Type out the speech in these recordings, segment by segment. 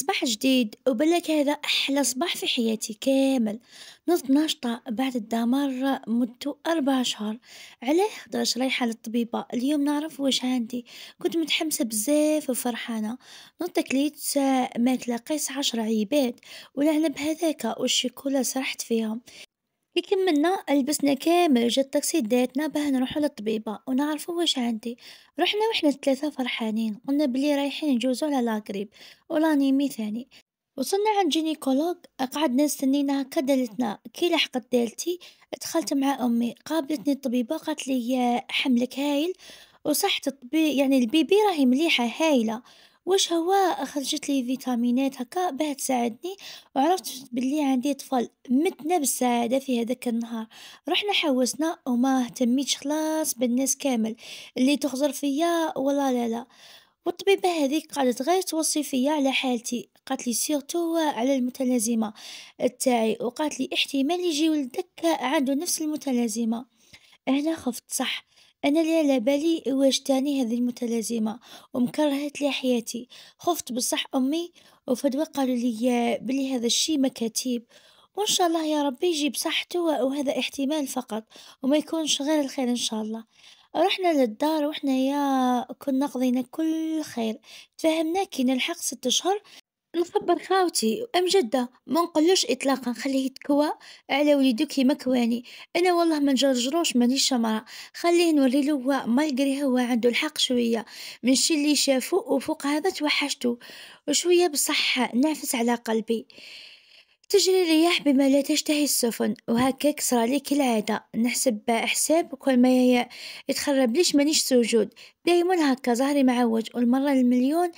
صباح جديد وبلك هذا أحلى صباح في حياتي كامل نضت ناشطة بعد الدمار مدة أربع شهور علاه درجة رايحة للطبيبة اليوم نعرف واش عندي كنت متحمسة بزاف وفرحانة نضت كليت ماكلة قيس عشر عيبات والعنب هذاك والشيكولا سرحت فيهم كي كملنا لبسنا كامل جا الطاكسي داتنا باه نروحو للطبيبة ونعرفو واش عندي رحنا وحنا الثلاثة فرحانين قلنا بلي رايحين نجوزو على لاكريب نيمي ثاني وصلنا عند جينيكولوج قعدنا نستنينا هكا دالتنا كي لحقت دالتي دخلت مع امي قابلتني الطبيبه قالت لي حملك هايل وصحت الطبيب يعني البيبي راهي مليحه هايله واش هو خرجت لي فيتامينات هكا باه تساعدني وعرفت بلي عندي طفل متنا بالسعاده في هذاك النهار رحنا حوسنا وما اهتميتش خلاص بالناس كامل اللي تخزر فيا ولا لا لا والطبيبة هذيك قعدت غير توصي فيا على حالتي قالت لي سيرتو على المتلازمة تاعي وقالت لي احتمال يجي ولدك عنده نفس المتلازمة هنا خفت صح أنا لي على بالي واش تاني هذه المتلازمة ومكرهت لي حياتي خفت بصح أمي وفدوا قالوا لي بلي هذا الشي مكاتيب وإن شاء الله يا ربي يجيب صحته وهذا احتمال فقط وما يكونش غير الخير إن شاء الله رحنا للدار وحنايا كنا قضينا كل خير تفاهمنا كي نلحق ست شهور نخبر خاوتي أمجدة ما نقولوش إطلاقا خليه يتكوى على وليدو كيما كواني أنا والله ما نجرجروش مانيش شمرة خليه نوريلو هو مالقري هو عنده الحق شوية من الشي اللي شافو وفوق هذا توحشتو وشوية بصح نعفس على قلبي. تجري الرياح بما لا تشتهي السفن وهكاك صرالي كالعادة نحسب حساب وكل ما يتخرب ليش مانيش سجود دايما هكا ظهري معوج والمرة المليون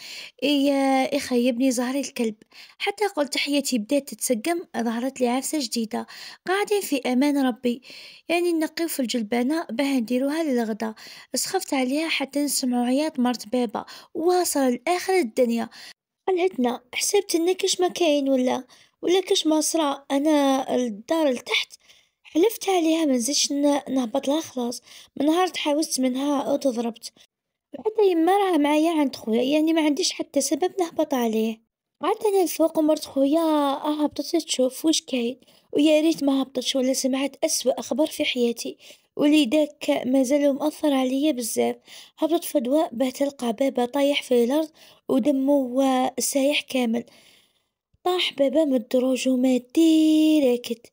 يخيبني ظهري الكلب حتى قلت حياتي بدات تتسقم ظهرت لي عفسة جديدة قاعدين في أمان ربي يعني نقيو في الجلبانة باه نديروها للغدا سخفت عليها حتى نسمعو عياط مرت بابا واصل لآخر الدنيا قلعتنا حسبت انك ما كاين ولا ولا كاش ما صرا انا الدار لتحت حلفت عليها ما نزيدش نهبط لها خلاص من نهار تحاوزت منها وتضربت حتى يما راه معايا عند خويا يعني ما عنديش حتى سبب نهبط عليه عاد انا الفوق ومرت خويا آه، هبطت تشوف واش كاين ويا ريت ما هبطتش ولا سمعت اسوا اخبار في حياتي وليداك مازال مأثر عليا بزاف هبطت فدوى باه تلقى بابا طايح في الارض ودمه سايح كامل طاح بابا من الدروج ومات ديريكت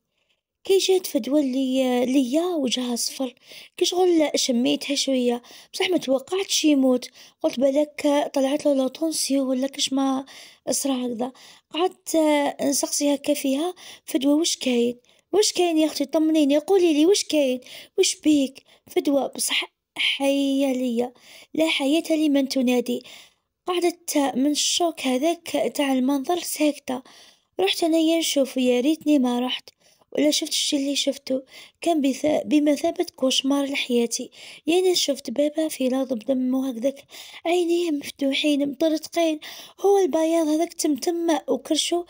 كي جات فدوى لي ليا وجهها صفر كي شغل شميتها شويه بصح ما توقعتش يموت قلت بالك طلعت له لوطونسيو ولا كش ما اسرع هكذا قعدت نسقسي هكا فيها فدوى واش كاين واش كاين يا اختي طمنيني قولي لي واش كاين واش بيك فدوى بصح حيه ليا لا حياه لمن تنادي قعدت من الشوك هذاك تاع المنظر ساكتة، رحت أنا نشوف يا ريتني ما رحت ولا شفت الشي اللي شفتو كان بثا- بمثابة كوشمار لحياتي، يعني شفت بابا في لاض دمو هكذاك عينيه مفتوحين مطرطقين هو البياض هذاك تمتم وكرشو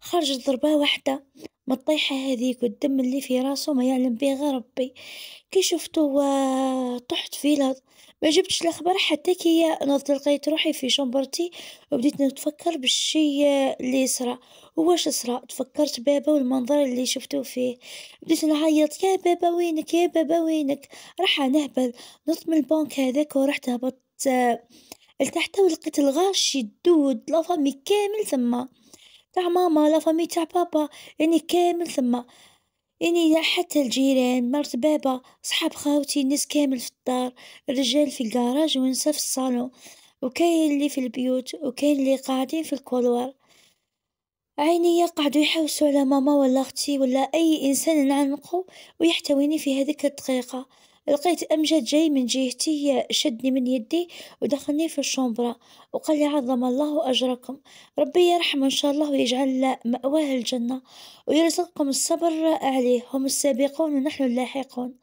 خرج ضربة واحدة من الطيحة هذيك والدم اللي في راسو ما يعلم به غير ربي، كي شفتو طحت في لاض ما جبتش الاخبار حتى كي نوض لقيت روحي في شمبرتي وبديت نتفكر بالشي اللي صرا وواش صرا تفكرت بابا والمنظر اللي شفتو فيه بديت نعيط يا بابا وينك يا بابا وينك راح نهبل نط من البنك هذاك ورحت هبطت آه، لتحت ولقيت الغاش يدود لافامي كامل ثما تاع ماما لافامي تاع بابا يعني كامل ثما يعني حتى الجيران مرت بابا صحاب خاوتي الناس كامل في الدار الرجال في الكراج ونساء في الصالون وكاين اللي في البيوت وكاين اللي قاعدين في الكولوار عيني يقعدوا يحوسوا على ماما ولا اختي ولا اي انسان نعنقو ويحتويني في هذيك الدقيقه لقيت أمجد جاي من جهتي شدني من يدي ودخلني في الشومبرا وقال لي عظم الله أجركم ربي يرحمه إن شاء الله ويجعل مأواه الجنة ويرزقكم الصبر عليه هم السابقون ونحن اللاحقون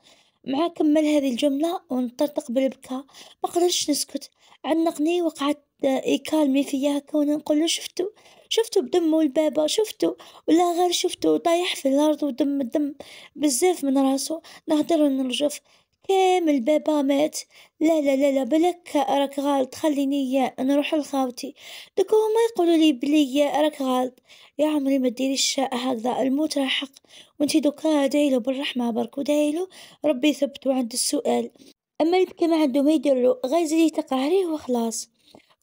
مع كمل هذه الجملة ونطرطق بالبكاء ما قدرتش نسكت عنقني وقعت يكالمي فيا كون نقول له شفتو شفتو بدمه البابا شفتو ولا غير شفتو طايح في الارض ودم الدم بزاف من راسه نهضر ونرجف كامل بابا مات لا لا لا لا بلك راك غالط خليني يا نروح لخاوتي دوك هما يقولوا لي بلي راك غالط يا عمري ما ديريش هكذا الموت راه حق وانتي دوكا دايلو بالرحمه برك ودايلو ربي ثبتو عند السؤال اما اللي بكى ما عنده ما يديرلو غير زيدي تقهريه وخلاص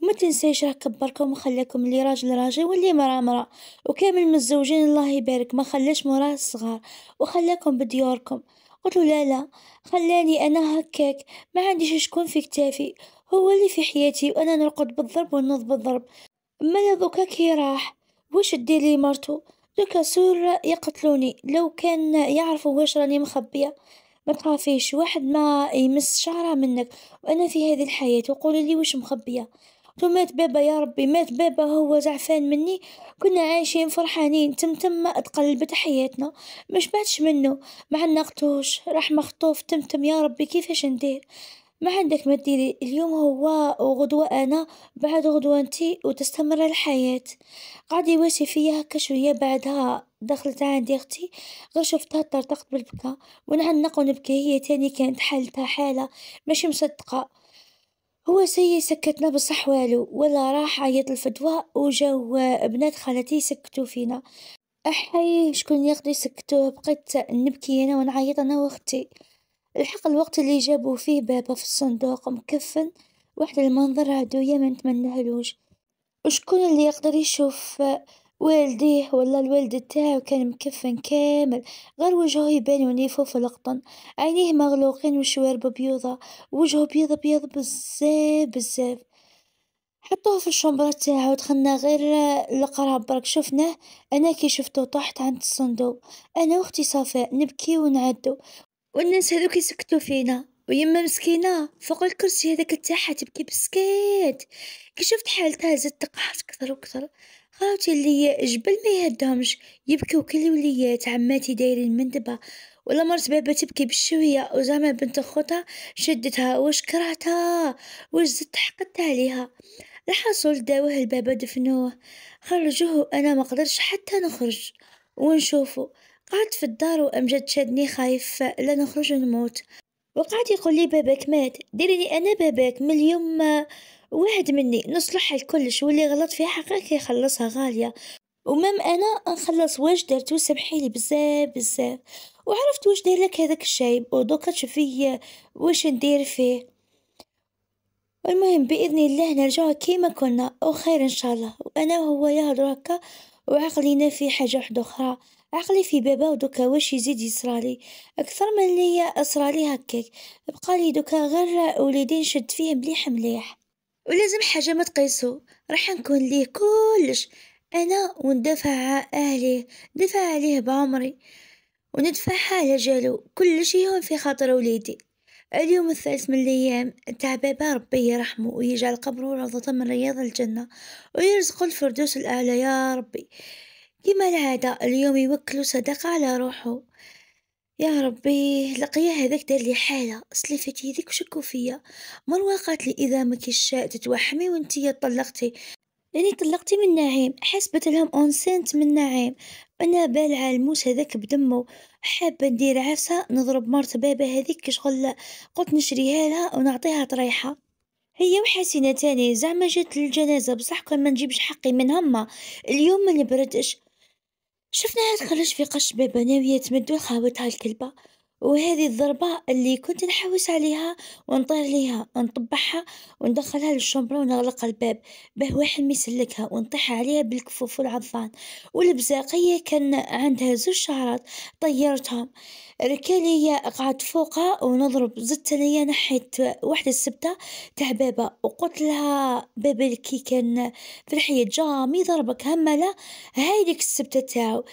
وما تنساش راه كبركم وخلاكم اللي راجل راجل واللي مرا مرا وكامل متزوجين الله يبارك ما خلاش مراه الصغار وخلاكم بديوركم قلت له لا لا خلاني أنا هكاك ما عنديش شكون في كتافي هو اللي في حياتي وأنا نرقد بالضرب ونوض بالضرب ما ذوكا كي راح واش دير لي مرتو دوكا سور يقتلوني لو كان يعرفوا واش راني مخبيه ما تخافيش واحد ما يمس شعره منك وانا في هذه الحياه وقولي لي واش مخبيه مات بابا يا ربي مات بابا هو زعفان مني كنا عايشين فرحانين تم تم ما اتقلبت حياتنا ما شبعتش منه ما عناقتوش راح مخطوف تم تم يا ربي كيفاش ندير ما عندك ما ديري اليوم هو وغدوة أنا بعد غدوة أنتي وتستمر الحياة قعد يواسي فيا هكا شوية بعدها دخلت عندي أختي غير شفتها طرطقت بالبكا ونعنق ونبكي هي تاني كانت حالتها حالة ماشي مصدقة هو سي سكتنا بصح والو ولا راح عيط الفدوى وجاو بنات خالتي سكتوا فينا احي شكون يقدر يسكتوه بقيت نبكي انا ونعيط انا واختي الحق الوقت اللي جابوا فيه بابا في الصندوق مكفن واحد المنظر هادويا ما نتمنهلوش وشكون اللي يقدر يشوف والديه ولا الوالد تاعو كان مكفن كامل غير وجهه يبان ونيفو القطن عينيه مغلوقين وشوارب بيوضة وجهه بيض بيض بزاف بزاف حطوه في الشمبرة تاعو دخلنا غير القراب برك شفناه انا كي شفتو طحت عند الصندوق انا واختي صفاء نبكي ونعدو والناس هذوك يسكتوا فينا ويما مسكينة فوق الكرسي هذاك تاعها تبكي بسكيت كي شفت حالتها زدت قحت كثر وكثر خاوتي اللي جبل ما يهدهمش يبكي كل وليات عماتي دايرين مندبه ولا مرت بابا تبكي بالشويه وزعما بنت خوتها شدتها واش كرهتها واش زدت حقدت عليها الحصول داوه البابا دفنوه خرجوه انا ما قدرش حتى نخرج ونشوفه قعدت في الدار وامجد شادني خايف لا نخرج نموت وقعد يقول لي باباك مات ديري لي انا باباك من اليوم واحد مني نصلحها الكلش واللي غلط فيها حقك يخلصها غالية ومام انا نخلص واش وسمحي سمحيلي بزاف بزاف وعرفت واش داير لك هذاك الشايب ودوكا تشوفي واش ندير فيه المهم باذن الله نرجعو كيما كنا وخير ان شاء الله وانا هو يهضر هكا وعقلينا في حاجه واحدة اخرى عقلي في بابا ودوكا واش يزيد يصرالي اكثر من اللي أسرالي هكاك بقالي دوكا غير وليدين شد فيهم مليح مليح ولازم حاجة ما تقيسو راح نكون ليه كلش أنا وندفع أهليه ندافع عليه بعمري وندفع على جالو شيء يهون في خاطر وليدي اليوم الثالث من الأيام تاع بابا ربي يرحمه ويجعل قبره روضة من رياض الجنة ويرزق الفردوس الأعلى يا ربي كما العادة اليوم يوكلوا صدقة على روحه يا ربي لقيا هذاك دار لي حاله سلفت يديك وشكوا فيا مروه قالت لي اذا ما كيش تتوحمي وانتي طلقتي يعني طلقتي من نعيم حسبت لهم اونسنت من نعيم انا بالعه الموس هذاك بدمو حابه ندير عفسه نضرب مرت بابا هذيك كشغل قلت نشريها لها ونعطيها طريحه هي وحسينه تاني زعما جات للجنازه بصح كان ما نجيبش حقي من هما اليوم ما نبردش شفناها تخرج في قش بابا ناوية تمدو وخاوتها الكلبة وهذه الضربة اللي كنت نحوس عليها ونطير ليها نطبعها وندخلها للشمبرة ونغلق الباب باه واحد ما يسلكها ونطيح عليها بالكفوف والعظان والبزاقية كان عندها زوج شعرات طيرتهم ركالية قعدت فوقها ونضرب زدت ليا نحيت واحدة السبتة تاع بابا وقلت لها بابا كي كان في الحياة جامي ضربك هملة هاي لك السبتة تاعو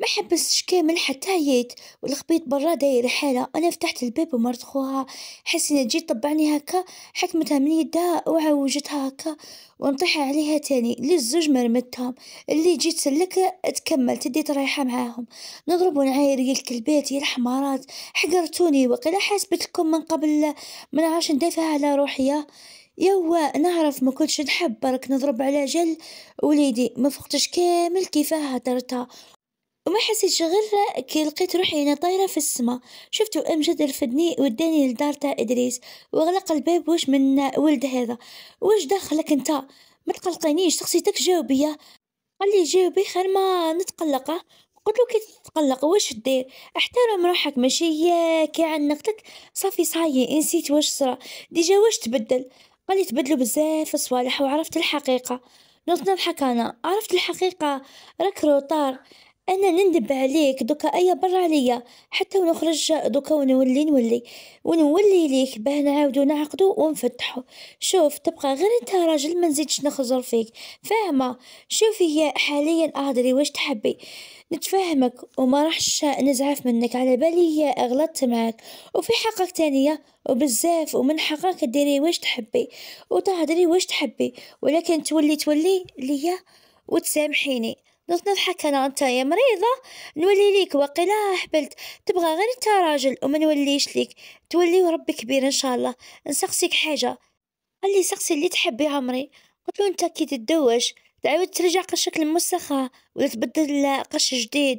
ما حبس كامل حتى هيت والخبيط برا داير حالة أنا فتحت الباب ومرت خوها حسينة تجي طبعني هكا حكمتها من يدها وعوجتها هكا ونطيح عليها تاني للزوج مرمتهم اللي جيت سلك تكمل تديت رايحة معاهم نضرب ونعاير الكلبات يا الحمارات حقرتوني وقيلا حاسبتكم من قبل ما نعرفش ندافع على روحي يوا نعرف ما كنتش نحب برك نضرب على جل وليدي ما فقتش كامل كيفاه هدرتها وما حسيت غير كي لقيت روحي أنا طايرة في السما شفتو أمجد رفدني وداني لدار تاع إدريس وغلق الباب واش من ولد هذا واش دخلك انت ما تقلقينيش شخصيتك جاوبية قال لي جاوبي خير ما نتقلقه قلت له كي تتقلق واش دير احترم روحك ماشي كي عنقتك صافي صايي نسيت واش صرا ديجا واش تبدل قال لي تبدلوا بزاف الصوالح وعرفت الحقيقه نضحك انا عرفت الحقيقه راك روطار انا نندب عليك دوكا ايا برا عليا حتى ونخرج دوكا ونولي نولي ونولي ليك باه نعاودو نعقدو ونفتحو شوف تبقى غير انت راجل ما نزيدش نخزر فيك فاهمه شوفي حاليا اهدري واش تحبي نتفاهمك وما راحش نزعف منك على بالي غلطت معاك وفي حقك تانية وبزاف ومن حقك ديري واش تحبي وتهدري واش تحبي ولكن تولي تولي ليا وتسامحيني بس نضحك أنا انت يا مريضة نولي ليك وقيلا حبلت تبغى غير أنت راجل وما نوليش ليك تولي وربي كبير إن شاء الله نسقسيك حاجة قال لي سقسي اللي تحبي عمري قلت له أنت كي تدوش تعاود ترجع قشك الموسخة ولا تبدل قش جديد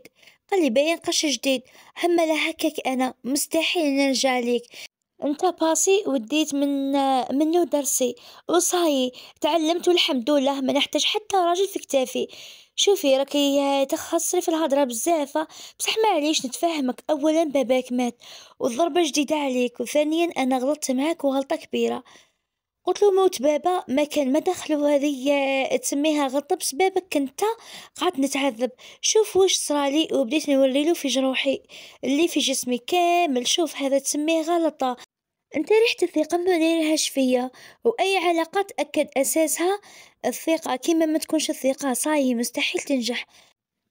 قال لي باين قش جديد هما لا هكاك أنا مستحيل نرجع ليك نتا باسي وديت من منو درسي وصاي تعلمت والحمد لله ما نحتاج حتى راجل في كتافي شوفي راكي تخسري في الهضره بزاف بصح معليش نتفهمك اولا باباك مات والضربه جديده عليك وثانيا انا غلطت معاك وغلطه كبيره قلت له موت بابا ما كان ما دخلوا هذه تسميها غلطه بسببك كنت قعدت نتعذب شوف واش صرالي وبديت نوري له في جروحي اللي في جسمي كامل شوف هذا تسميه غلطه أنت ريحة الثقة ما دايرهاش فيا وأي علاقة تأكد أساسها الثقة كيما ما تكونش الثقة صاي مستحيل تنجح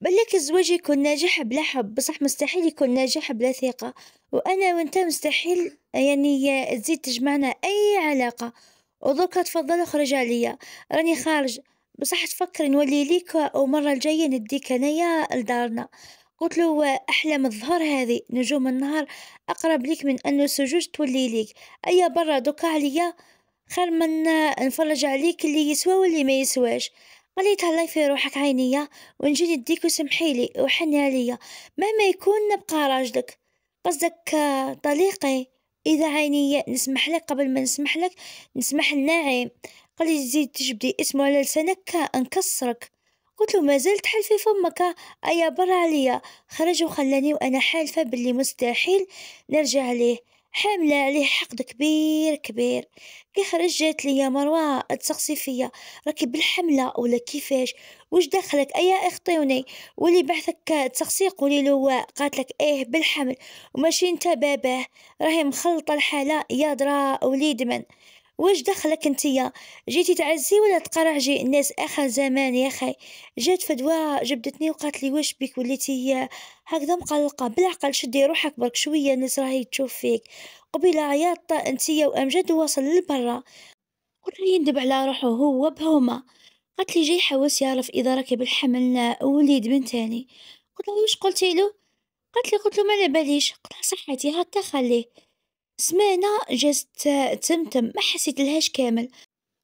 بلك الزواج يكون ناجح بلا حب بصح مستحيل يكون ناجح بلا ثقة وأنا وأنت مستحيل يعني تزيد تجمعنا أي علاقة ودركا تفضل اخرج عليا راني خارج بصح تفكر نولي ليك ومرة الجاية نديك أنايا لدارنا قلت له أحلام الظهر هذه نجوم النهار أقرب ليك من أن السجوج تولي ليك أيا برا دوكا عليا خير من نفرج عليك اللي يسوى واللي ما يسواش قالي تهلاي في روحك عينيا ونجي نديك وسمحيلي وحني عليا مهما يكون نبقى راجلك قصدك طليقي اذا عينيا نسمح لك قبل ما نسمح لك نسمح الناعم قالي زيد تجبدي اسمه على لسانك انكسرك قلت له ما زلت حل في فمك أيا برا عليا خرج وخلاني وأنا حالفة باللي مستحيل نرجع ليه حاملة عليه حقد كبير كبير كي خرجت لي ليا مروة تسقسي فيا راكي بالحملة ولا كيفاش وش دخلك ايا اخطيوني واللي بعثك تسقسي قولي له قالت لك ايه بالحمل وماشي انت باباه راهي مخلطة الحالة يا درا وليد من واش دخلك انتيا جيتي تعزي ولا تقرعجي الناس اخر زمان يا اخي جات فدوى جبدتني وقالت لي واش بك وليتي هكذا مقلقه بالعقل شدي روحك برك شويه الناس راهي تشوف فيك قبيله عياطه انتيا وامجد وصل لبرا قرر يندب على روحه هو بهما قالت لي جاي حواس يعرف اذا راكي الحمل وليد من تاني قلت له واش قلتي له قالت لي قلت له ما على باليش قلت لها صحتي هكا خليه سمعنا جست تمتم ما لهاش كامل.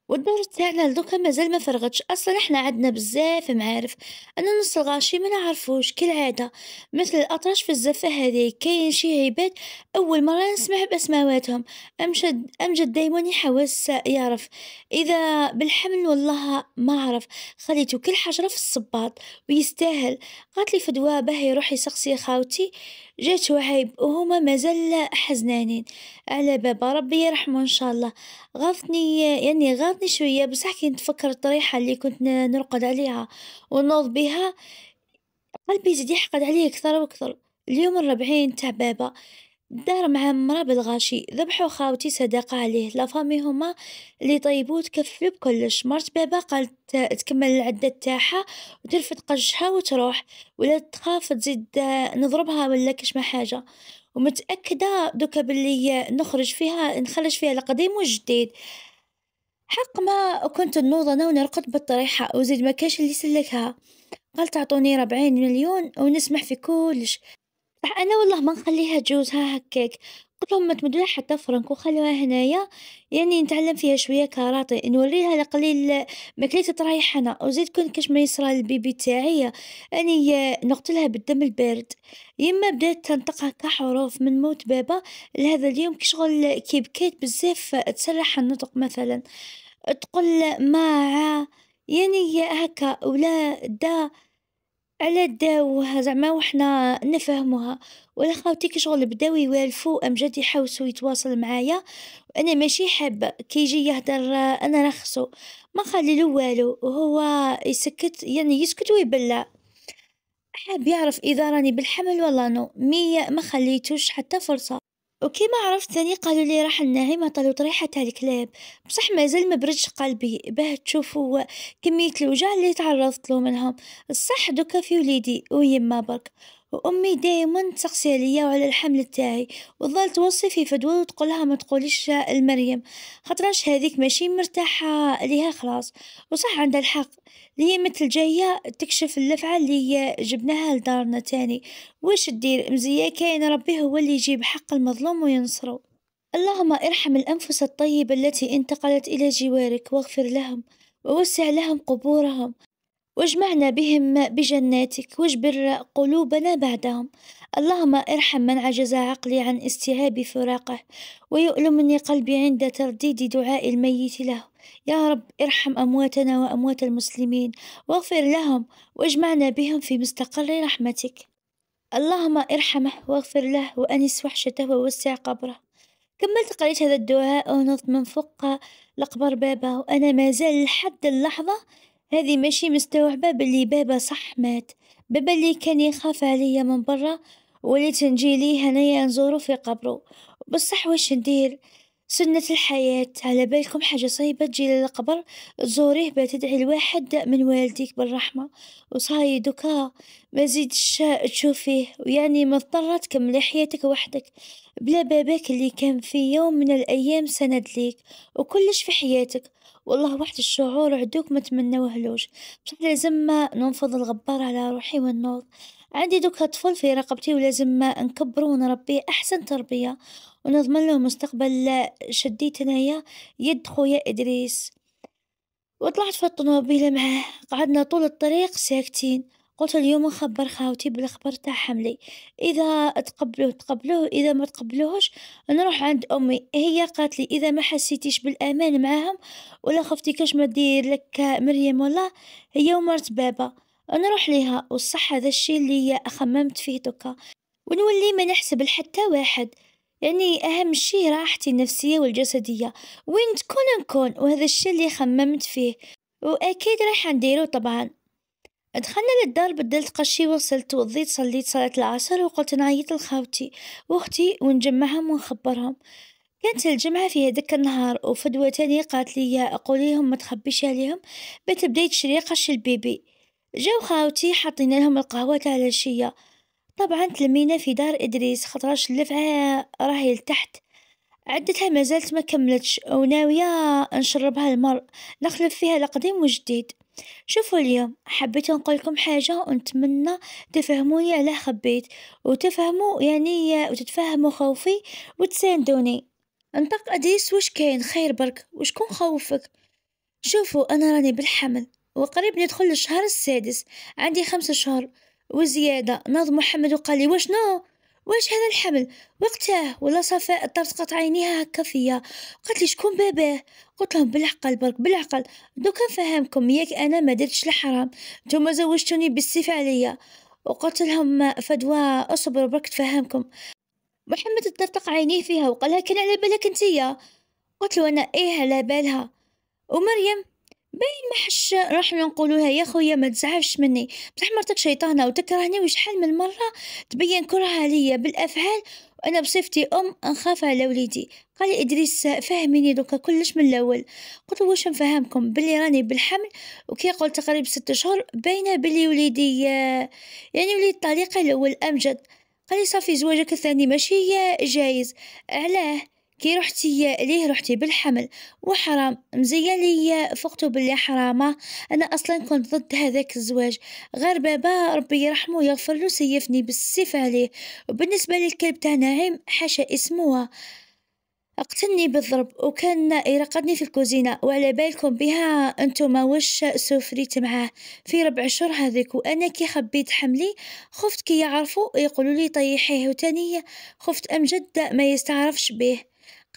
والدار تاعنا لدوكا مازال ما فرغتش اصلا احنا عندنا بزاف معارف انا نص الغاشي ما نعرفوش كالعاده مثل الاطرش في الزفه هذه كاين شي عباد اول مره نسمع باسماواتهم امجد امجد دايما يحوس يعرف اذا بالحمل والله ما عرف خليته كل حجره في الصباط ويستاهل قالت لي فدوى باه يروح يسقسي خاوتي جات وعيب وهما مازال حزنانين على بابا ربي يرحمه ان شاء الله غافتني يعني غاف طولتني شوية بصح كي نتفكر الطريحة اللي كنت نرقد عليها ونوض بها قلبي يزيد يحقد عليه أكثر وأكثر اليوم الربعين تاع بابا دار مع مرا بالغاشي ذبحوا خاوتي صداقة عليه لافامي هما اللي طيبوه تكفي بكلش مرت بابا قالت تكمل العدة تاعها وترفد قشها وتروح ولا تخاف تزيد نضربها ولا كش ما حاجة ومتأكدة دوكا باللي نخرج فيها نخرج فيها القديم والجديد حق ما كنت نوض انا ونرقد بالطريحة وزيد ما كاش اللي سلكها قال تعطوني ربعين مليون ونسمح في كلش صح انا والله ما نخليها تجوزها هكاك لهم ما تمدوا حتى فرنكو خلوها هنايا يعني نتعلم فيها شويه كاراتي نوريها لقليل ماكليت طريح انا وزيد كون كاش ما يصرى البيبي تاعي اني نقتلها بالدم البارد يما بدات تنطق هكا حروف من موت بابا لهذا اليوم كي شغل كي بكيت بزاف تسرح النطق مثلا تقول ما يعني هكا ولا دا على داوها زعما وحنا نفهموها ولا كي شغل بداو يوالفوا امجد يحوسو يحوسوا يتواصل معايا انا ماشي حابه كي يجي انا نخسو ما خلي له والو وهو يسكت يعني يسكت ويبلع حاب يعرف اذا راني بالحمل ولا نو مي ما خليتوش حتى فرصه وكيما عرفت ثاني قالوا لي راح الناعمة طالوا طريحة تاع الكلاب بصح مازال ما برجش قلبي باه تشوفوا كمية الوجع اللي تعرضت له منهم بصح دوكا في وليدي ويما برك وأمي دايما تسقسي عليا وعلى الحمل تاعي وظل توصي في فدوى وتقولها ما تقوليش لمريم خاطرش هذيك ماشي مرتاحة ليها خلاص وصح عندها الحق هي مثل جاية تكشف اللفعة اللي جبناها لدارنا تاني واش دير مزية كاين ربي هو اللي يجيب حق المظلوم وينصره اللهم ارحم الأنفس الطيبة التي انتقلت إلى جوارك واغفر لهم ووسع لهم قبورهم واجمعنا بهم بجناتك واجبر قلوبنا بعدهم اللهم ارحم من عجز عقلي عن استيعاب فراقه ويؤلمني قلبي عند ترديد دعاء الميت له يا رب ارحم أمواتنا وأموات المسلمين واغفر لهم واجمعنا بهم في مستقر رحمتك اللهم ارحمه واغفر له وأنس وحشته ووسع قبره كملت قريت هذا الدعاء ونظت من فوق لقبر بابا وأنا ما زال لحد اللحظة هذه ماشي مستوعبة بلي بابا صح مات بابا اللي كان يخاف عليا من برا وليت نجي ليه هنايا نزورو في قبره بصح واش ندير سنة الحياة على بالكم حاجة صعيبة تجي للقبر تزوريه با تدعي الواحد من والديك بالرحمة وصاي دوكا ما زيدش تشوفيه ويعني مضطرة تكملي حياتك وحدك بلا باباك اللي كان في يوم من الأيام سند ليك وكلش في حياتك والله واحد الشعور عدوك ما تمنوهلوش بصح لازم ما ننفض الغبار على روحي والنوض عندي دوكا طفل في رقبتي ولازم ما نكبرو ونربيه أحسن تربية ونضمن له مستقبل شديت أنايا يد خويا إدريس وطلعت في الطنوبيلة معاه قعدنا طول الطريق ساكتين قلت اليوم نخبر خاوتي بالخبر تاع حملي إذا تقبلوه تقبلوه إذا ما تقبلوهش نروح عند أمي هي قالت لي إذا ما حسيتيش بالأمان معاهم ولا خفتي كاش ما دير لك مريم ولا هي ومرت بابا نروح ليها والصح هذا الشي اللي خممت فيه دوكا ونولي ما نحسب لحتى واحد يعني أهم شي راحتي النفسية والجسدية وين تكون نكون وهذا الشي اللي خممت فيه وأكيد راح نديرو طبعا دخلنا للدار بدلت قشي وصلت وضيت صليت صلاة العصر وقلت نعيط لخاوتي واختي ونجمعهم ونخبرهم كانت الجمعة في هذاك النهار وفدوة تاني قالت لي لهم ما تخبيش عليهم بديت شري قش البيبي جاو خاوتي حطينا لهم القهوة تاع العشية طبعا تلمينا في دار إدريس خطرش اللفعة راهي لتحت عدتها ما زالت ما كملتش وناوية نشربها المر نخلف فيها القديم والجديد شوفوا اليوم حبيت نقولكم لكم حاجة ونتمنى تفهموني علاه خبيت وتفهموا يعني وتتفهموا خوفي وتساندوني نطق أديس واش كاين خير برك وشكون خوفك شوفوا أنا راني بالحمل وقريب ندخل للشهر السادس عندي خمسة شهور وزيادة ناض محمد وقال لي نو واش هذا الحمل وقتاه ولا صفاء طرزقت عينيها هكا فيا قالت لي شكون باباه قلت لهم بالعقل برك بالعقل دوكا نفهمكم ياك انا ما درتش الحرام نتوما زوجتوني بالسيف عليا وقلت لهم فدوى اصبروا برك تفهمكم محمد طرطق عينيه فيها وقالها كان على بالك انتيا قلت له انا ايه على بالها ومريم باين ما حش راح نقولولها يا خويا ما تزعفش مني بصح مرتك شيطانه وتكرهني وشحال من مره تبين كرهها ليا بالافعال وانا بصفتي ام نخاف على وليدي قال ادريس فهميني دوكا كلش من الاول قلت واش نفهمكم بلي راني بالحمل وكي قلت تقريبا ست شهور باينه بلي وليدي يعني وليد طليقه الاول امجد قال لي صافي زواجك الثاني ماشي جايز علاه كي رحتي ليه رحتي بالحمل وحرام مزيان ليا فقتو باللي حرامه انا اصلا كنت ضد هذاك الزواج غير بابا ربي يرحمه يغفر له سيفني بالسيف عليه وبالنسبه للكلب تاع نعيم حاشا اسمها قتلني بالضرب وكان يرقدني في الكوزينه وعلى بالكم بها انتم وش سوفريت معاه في ربع شهر هذيك وانا كي خبيت حملي خفت كي يعرفوا يقولوا لي طيحيه وتانية خفت امجد ما يستعرفش به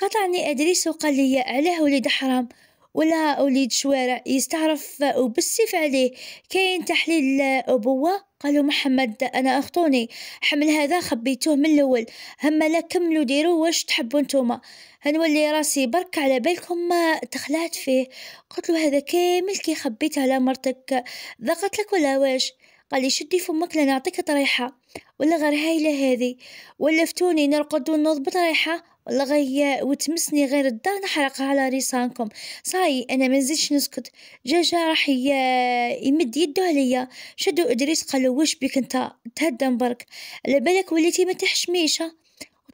قطعني أدريس وقال لي علاه وليد حرام ولا وليد شوارع يستعرف وبالسيف عليه كاين تحليل أبوة قالوا محمد أنا أخطوني حمل هذا خبيتوه من الأول هما لا كملوا ديروا واش تحبوا نتوما هنولي راسي برك على بالكم ما تخلعت فيه قلت له هذا كامل كي خبيته على مرتك ضغط لك ولا واش قال لي شدي فمك لنعطيك طريحة ولا غير هايلة هذه ولفتوني نرقد ونضبط ريحة ولا غي وتمسني غير الدار نحرقها على ريسانكم صاي انا ما نزيدش نسكت جاجا راح يمد يده عليا شدو ادريس قالو واش بك انت تهدم برك على بالك وليتي ما تحشميشه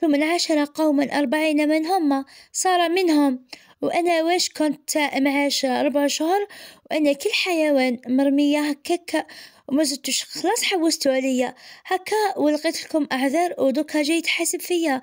ثم عشرة قوما أربعين من هم صار منهم وأنا واش كنت معاش أربع شهور وأنا كل حيوان مرمية هكاك وما زدتوش خلاص حوستو عليا هكا ولقيت لكم أعذار ودوكا جاي تحاسب فيا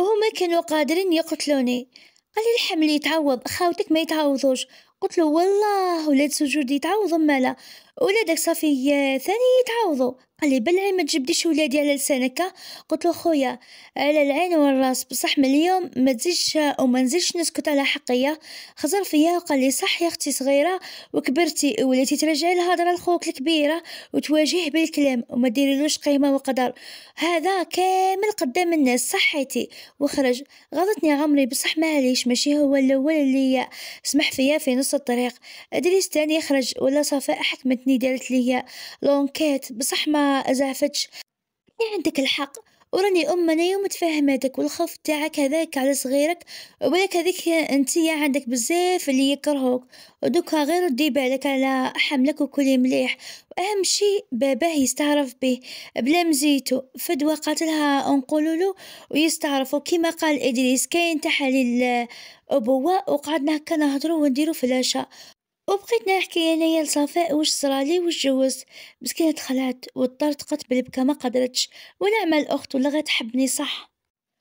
وهما كانوا قادرين يقتلوني قال لي الحمل يتعوض خاوتك ما يتعوضوش قلت له والله ولاد سجود يتعوضوا مالا ولادك صافي ثاني يتعوضوا قال لي بلعي ما تجبديش ولادي على لسانك قلت له خويا على العين والراس بصح من اليوم ما تزيدش وما نزيدش نسكت على حقية خزر فيا وقال لي صح يا اختي صغيره وكبرتي وليتي ترجعي الهضره لخوك الكبيره وتواجهه بالكلام وما ديريلوش قيمه وقدر هذا كامل قدام الناس صحيتي وخرج غلطني عمري بصح معليش ماشي هو الاول اللي سمح فيا في نص الطريق ادريس تاني خرج ولا صفاء حكمت كلمتني دارت لي لون كيت بصح ما أزعفتش عندك الحق وراني أم يوم تفهمتك والخوف تاعك هذاك على صغيرك وبالك هذيك انتيا عندك بزاف اللي يكرهوك ودوكا غير ردي بالك على حملك وكلي مليح وأهم شي باباه يستعرف به بلا مزيتو فدوى قاتلها له ويستعرفو كيما قال إدريس كاين تحاليل أبوة وقعدنا هكا نهضرو ونديرو فلاشة وبقيت نحكي انايا لصفاء واش صرالي واش جوزت مسكينه تخلعت واضطرت قتبل بكا ما قدرتش ونعمل اخت ولا غتحبني صح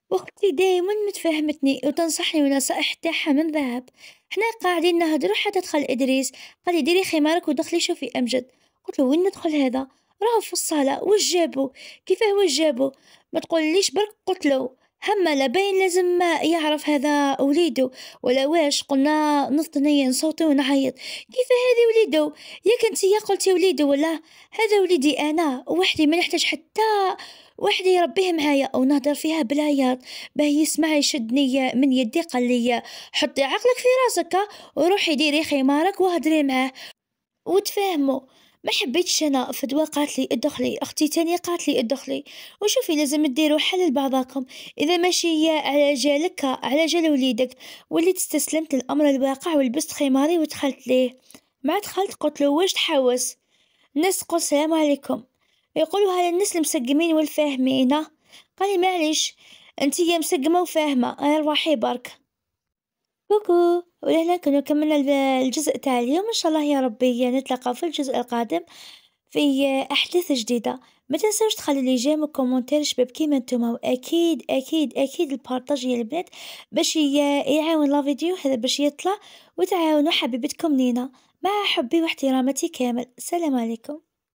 واختي دايما متفهمتني وتنصحني ونصائح تاعها من ذهب حنا قاعدين نهضروا حتى دخل ادريس قال لي ديري خمارك ودخلي شوفي امجد قلت له وين ندخل هذا راه في الصاله واش جابو كيفاه واش جابو ما تقوليش برك قلت له هما لبين لازم يعرف هذا وليدو ولا واش قلنا نصطني نصوتي ونعيط كيف هذه وليدو ياك كنتي يا قلتي وليدو ولا هذا وليدي انا وحدي ما نحتاج حتى وحدي يربيه معايا او نهضر فيها بالعياط باه يسمع يشدني من يدي قال لي حطي عقلك في راسك وروحي ديري خمارك وهضري معاه وتفاهموا ما حبيتش انا فدوى قالت لي ادخلي اختي تانية قالت لي ادخلي وشوفي لازم تديروا حل لبعضاكم اذا ماشي على جالك على جال وليدك وليت استسلمت للامر الواقع ولبست خماري ودخلت ليه مع دخلت قلت له واش تحوس الناس تقول السلام عليكم يقولوها للناس المسقمين والفاهمين قال لي معليش انت يا مسقمه وفاهمه انا روحي برك كوكو ولهنا كنو كملنا الجزء تاع اليوم إن شاء الله يا ربي نتلقى في الجزء القادم في أحداث جديدة ما تنسوش تخلي لي جيم وكومنتير شباب كيما نتوما واكيد اكيد اكيد البارطاج يا البنات باش يعاون لا فيديو هذا باش يطلع وتعاونوا حبيبتكم نينا مع حبي واحتراماتي كامل السلام عليكم